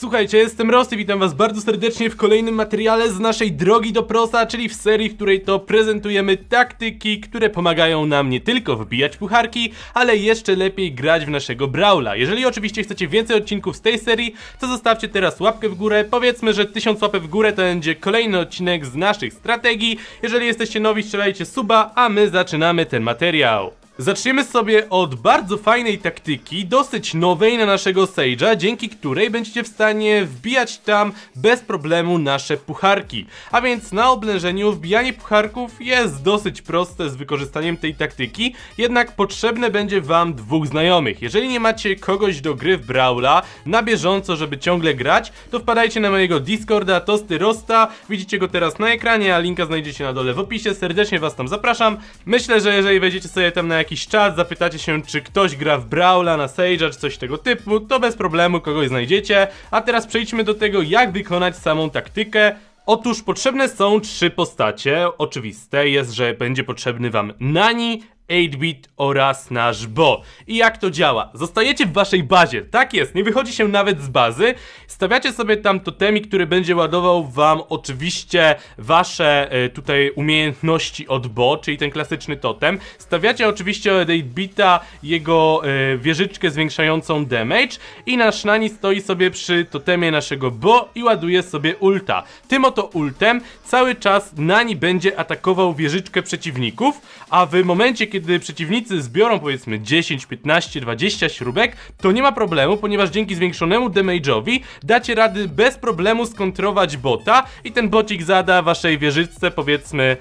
Słuchajcie, jestem Rosty, witam was bardzo serdecznie w kolejnym materiale z naszej drogi do prosa, czyli w serii, w której to prezentujemy taktyki, które pomagają nam nie tylko wbijać pucharki, ale jeszcze lepiej grać w naszego Brawla. Jeżeli oczywiście chcecie więcej odcinków z tej serii, to zostawcie teraz łapkę w górę, powiedzmy, że 1000 łapek w górę to będzie kolejny odcinek z naszych strategii. Jeżeli jesteście nowi, strzelajcie suba, a my zaczynamy ten materiał. Zaczniemy sobie od bardzo fajnej taktyki, dosyć nowej na naszego Sage'a, dzięki której będziecie w stanie wbijać tam bez problemu nasze pucharki. A więc na oblężeniu wbijanie pucharków jest dosyć proste z wykorzystaniem tej taktyki, jednak potrzebne będzie wam dwóch znajomych. Jeżeli nie macie kogoś do gry w Brawla na bieżąco, żeby ciągle grać, to wpadajcie na mojego Discorda Tosty Rosta, widzicie go teraz na ekranie, a linka znajdziecie na dole w opisie, serdecznie was tam zapraszam. Myślę, że jeżeli wejdziecie sobie tam na jakiś czas zapytacie się, czy ktoś gra w Brawla, na Sage'a, czy coś tego typu, to bez problemu kogoś znajdziecie. A teraz przejdźmy do tego, jak wykonać samą taktykę. Otóż potrzebne są trzy postacie. Oczywiste jest, że będzie potrzebny wam Nani, 8-bit oraz nasz bo. I jak to działa? Zostajecie w waszej bazie, tak jest, nie wychodzi się nawet z bazy, stawiacie sobie tam totemik, który będzie ładował wam oczywiście wasze y, tutaj umiejętności od bo, czyli ten klasyczny totem. Stawiacie oczywiście od 8-bita jego y, wieżyczkę zwiększającą damage i nasz nani stoi sobie przy totemie naszego bo i ładuje sobie ulta. Tym oto ultem cały czas nani będzie atakował wieżyczkę przeciwników, a w momencie, kiedy kiedy przeciwnicy zbiorą powiedzmy 10, 15, 20 śrubek, to nie ma problemu, ponieważ dzięki zwiększonemu damage'owi dacie rady bez problemu skontrować bota i ten bocik zada waszej wieżyczce powiedzmy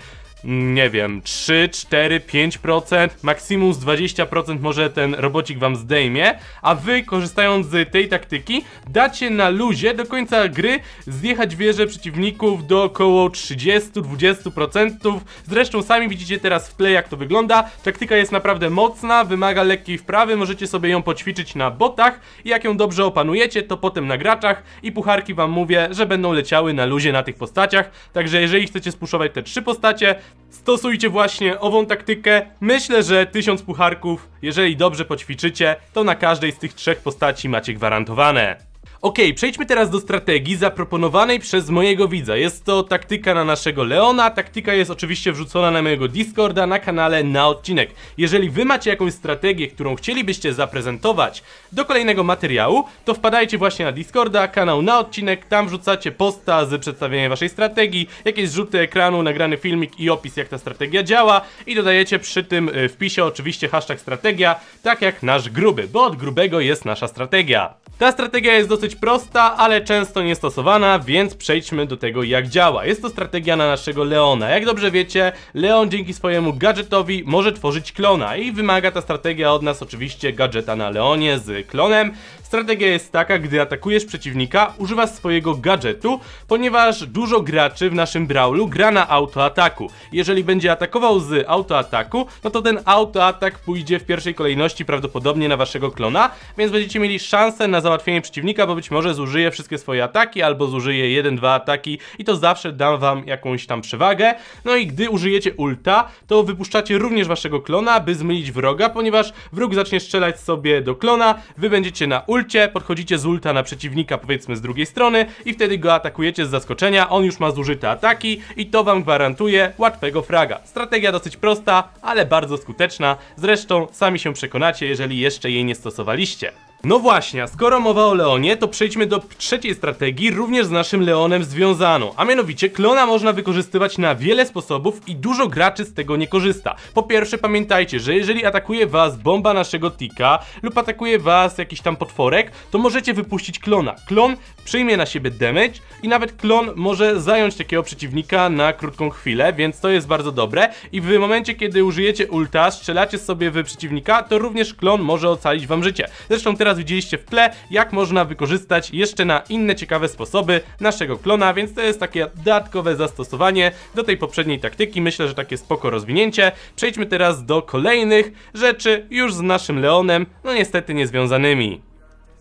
nie wiem, 3, 4, 5%, maksimum z 20% może ten robocik wam zdejmie, a wy korzystając z tej taktyki dacie na luzie do końca gry zjechać wieże przeciwników do około 30-20%. Zresztą sami widzicie teraz w tle jak to wygląda. Taktyka jest naprawdę mocna, wymaga lekkiej wprawy, możecie sobie ją poćwiczyć na botach i jak ją dobrze opanujecie, to potem na graczach i pucharki wam mówię, że będą leciały na luzie na tych postaciach. Także jeżeli chcecie spuszować te trzy postacie, Stosujcie właśnie ową taktykę. Myślę, że 1000 pucharków, jeżeli dobrze poćwiczycie, to na każdej z tych trzech postaci macie gwarantowane. Okej, okay, przejdźmy teraz do strategii zaproponowanej przez mojego widza. Jest to taktyka na naszego Leona, taktyka jest oczywiście wrzucona na mojego Discorda, na kanale, na odcinek. Jeżeli wy macie jakąś strategię, którą chcielibyście zaprezentować do kolejnego materiału, to wpadajcie właśnie na Discorda, kanał na odcinek, tam wrzucacie posta z przedstawieniem waszej strategii, jakieś zrzuty ekranu, nagrany filmik i opis jak ta strategia działa i dodajecie przy tym y, wpisie oczywiście hashtag strategia, tak jak nasz gruby, bo od grubego jest nasza strategia. Ta strategia jest dosyć prosta, ale często niestosowana, więc przejdźmy do tego jak działa. Jest to strategia na naszego Leona. Jak dobrze wiecie, Leon dzięki swojemu gadżetowi może tworzyć klona i wymaga ta strategia od nas oczywiście gadżeta na Leonie z klonem. Strategia jest taka, gdy atakujesz przeciwnika, używasz swojego gadżetu, ponieważ dużo graczy w naszym brawlu gra na autoataku. Jeżeli będzie atakował z autoataku, no to ten autoatak pójdzie w pierwszej kolejności prawdopodobnie na waszego klona, więc będziecie mieli szansę na załatwienie przeciwnika, bo być może zużyje wszystkie swoje ataki, albo zużyje jeden, dwa ataki i to zawsze da wam jakąś tam przewagę. No i gdy użyjecie ulta, to wypuszczacie również waszego klona, by zmylić wroga, ponieważ wróg zacznie strzelać sobie do klona, wy będziecie na ulta, ulcie, podchodzicie z ulta na przeciwnika powiedzmy z drugiej strony i wtedy go atakujecie z zaskoczenia, on już ma zużyte ataki i to wam gwarantuje łatwego fraga. Strategia dosyć prosta, ale bardzo skuteczna, zresztą sami się przekonacie, jeżeli jeszcze jej nie stosowaliście. No właśnie, a skoro mowa o Leonie, to przejdźmy do trzeciej strategii, również z naszym Leonem związaną. A mianowicie, klona można wykorzystywać na wiele sposobów i dużo graczy z tego nie korzysta. Po pierwsze, pamiętajcie, że jeżeli atakuje was bomba naszego tika lub atakuje was jakiś tam potworek, to możecie wypuścić klona. Klon przyjmie na siebie damage i nawet klon może zająć takiego przeciwnika na krótką chwilę, więc to jest bardzo dobre. I w momencie, kiedy użyjecie ulta, strzelacie sobie w przeciwnika, to również klon może ocalić wam życie. Zresztą teraz teraz widzieliście w tle, jak można wykorzystać jeszcze na inne ciekawe sposoby naszego klona, więc to jest takie dodatkowe zastosowanie do tej poprzedniej taktyki. Myślę, że takie spoko rozwinięcie. Przejdźmy teraz do kolejnych rzeczy już z naszym Leonem, no niestety niezwiązanymi.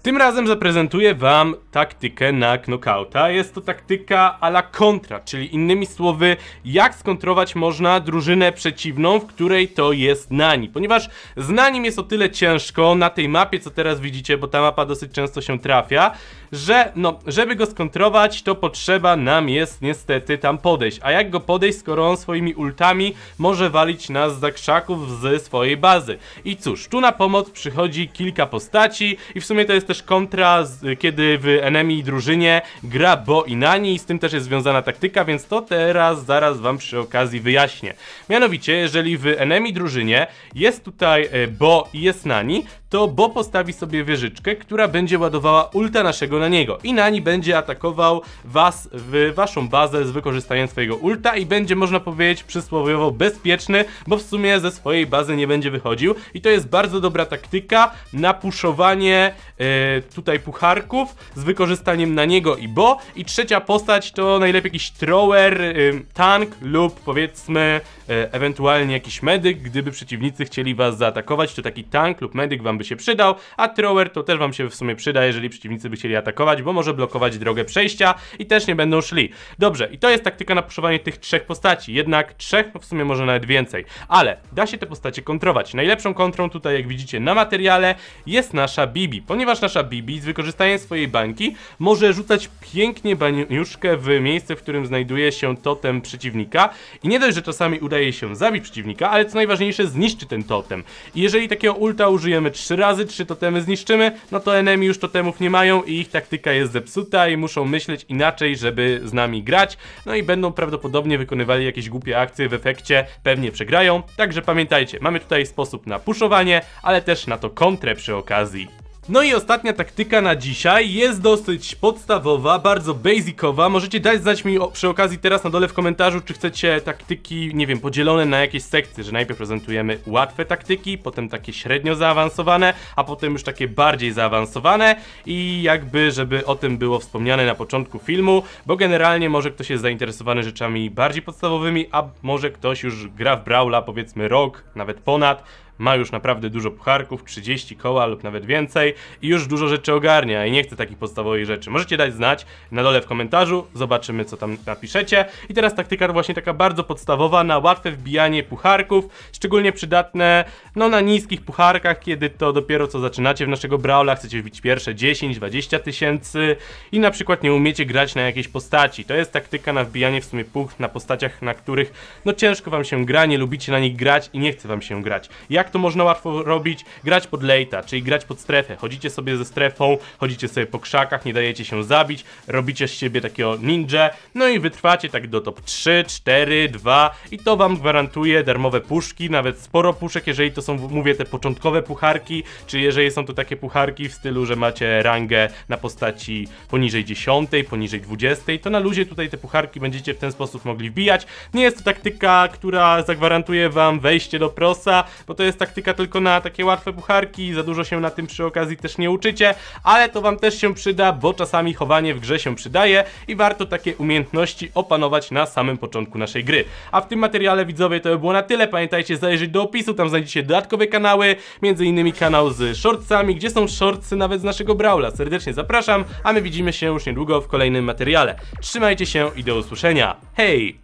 Tym razem zaprezentuję wam taktykę na knockouta. Jest to taktyka ala kontra, czyli innymi słowy, jak skontrować można drużynę przeciwną, w której to jest nani. Ponieważ z nanim jest o tyle ciężko na tej mapie, co teraz widzicie, bo ta mapa dosyć często się trafia, że no, żeby go skontrować, to potrzeba nam jest niestety tam podejść. A jak go podejść, skoro on swoimi ultami może walić nas za krzaków ze swojej bazy. I cóż, tu na pomoc przychodzi kilka postaci i w sumie to jest też też kontra, kiedy w enemy drużynie gra Bo i Nani i z tym też jest związana taktyka, więc to teraz zaraz wam przy okazji wyjaśnię. Mianowicie, jeżeli w enemy drużynie jest tutaj e, Bo i jest Nani, to Bo postawi sobie wieżyczkę, która będzie ładowała ulta naszego na niego i Nani będzie atakował was w waszą bazę z wykorzystaniem swojego ulta i będzie można powiedzieć przysłowiowo bezpieczny, bo w sumie ze swojej bazy nie będzie wychodził i to jest bardzo dobra taktyka na puszowanie yy, E, tutaj pucharków z wykorzystaniem na niego i bo. I trzecia postać to najlepiej jakiś thrower, e, tank lub powiedzmy E, ewentualnie jakiś medyk, gdyby przeciwnicy chcieli was zaatakować, to taki tank lub medyk wam by się przydał, a thrower to też wam się w sumie przyda, jeżeli przeciwnicy by chcieli atakować, bo może blokować drogę przejścia i też nie będą szli. Dobrze, i to jest taktyka na poszukiwanie tych trzech postaci, jednak trzech, no w sumie może nawet więcej, ale da się te postacie kontrować. Najlepszą kontrą tutaj, jak widzicie na materiale, jest nasza Bibi, ponieważ nasza Bibi z wykorzystaniem swojej bańki może rzucać pięknie baniuszkę w miejsce, w którym znajduje się totem przeciwnika i nie dość, że czasami uda udaje się zabić przeciwnika, ale co najważniejsze zniszczy ten totem. I jeżeli takiego ulta użyjemy 3 razy, 3 totemy zniszczymy, no to enemy już totemów nie mają i ich taktyka jest zepsuta i muszą myśleć inaczej, żeby z nami grać. No i będą prawdopodobnie wykonywali jakieś głupie akcje, w efekcie pewnie przegrają. Także pamiętajcie, mamy tutaj sposób na puszowanie, ale też na to kontrę przy okazji. No i ostatnia taktyka na dzisiaj jest dosyć podstawowa, bardzo basicowa. Możecie dać znać mi o, przy okazji teraz na dole w komentarzu, czy chcecie taktyki, nie wiem, podzielone na jakieś sekcje, że najpierw prezentujemy łatwe taktyki, potem takie średnio zaawansowane, a potem już takie bardziej zaawansowane i jakby, żeby o tym było wspomniane na początku filmu, bo generalnie może ktoś jest zainteresowany rzeczami bardziej podstawowymi, a może ktoś już gra w Brawla powiedzmy rok, nawet ponad, ma już naprawdę dużo pucharków, 30 koła lub nawet więcej i już dużo rzeczy ogarnia i nie chce takich podstawowych rzeczy. Możecie dać znać na dole w komentarzu, zobaczymy co tam napiszecie. I teraz taktyka właśnie taka bardzo podstawowa na łatwe wbijanie pucharków, szczególnie przydatne no na niskich pucharkach, kiedy to dopiero co zaczynacie w naszego brawla, chcecie wbić pierwsze 10-20 tysięcy i na przykład nie umiecie grać na jakiejś postaci. To jest taktyka na wbijanie w sumie puch na postaciach, na których no ciężko wam się gra, nie lubicie na nich grać i nie chce wam się grać. Jak jak to można łatwo robić? Grać pod lejta, czyli grać pod strefę. Chodzicie sobie ze strefą, chodzicie sobie po krzakach, nie dajecie się zabić, robicie z siebie takiego ninja, no i wytrwacie tak do top 3, 4, 2 i to wam gwarantuje darmowe puszki, nawet sporo puszek, jeżeli to są, mówię, te początkowe pucharki, czy jeżeli są to takie pucharki w stylu, że macie rangę na postaci poniżej 10, poniżej 20, to na luzie tutaj te pucharki będziecie w ten sposób mogli wbijać. Nie jest to taktyka, która zagwarantuje wam wejście do prosa, bo to jest jest taktyka tylko na takie łatwe pucharki, za dużo się na tym przy okazji też nie uczycie, ale to wam też się przyda, bo czasami chowanie w grze się przydaje i warto takie umiejętności opanować na samym początku naszej gry. A w tym materiale widzowie to by było na tyle, pamiętajcie zajrzeć do opisu, tam znajdziecie dodatkowe kanały, między innymi kanał z shortsami, gdzie są shortsy nawet z naszego Brawla. Serdecznie zapraszam, a my widzimy się już niedługo w kolejnym materiale. Trzymajcie się i do usłyszenia. Hej!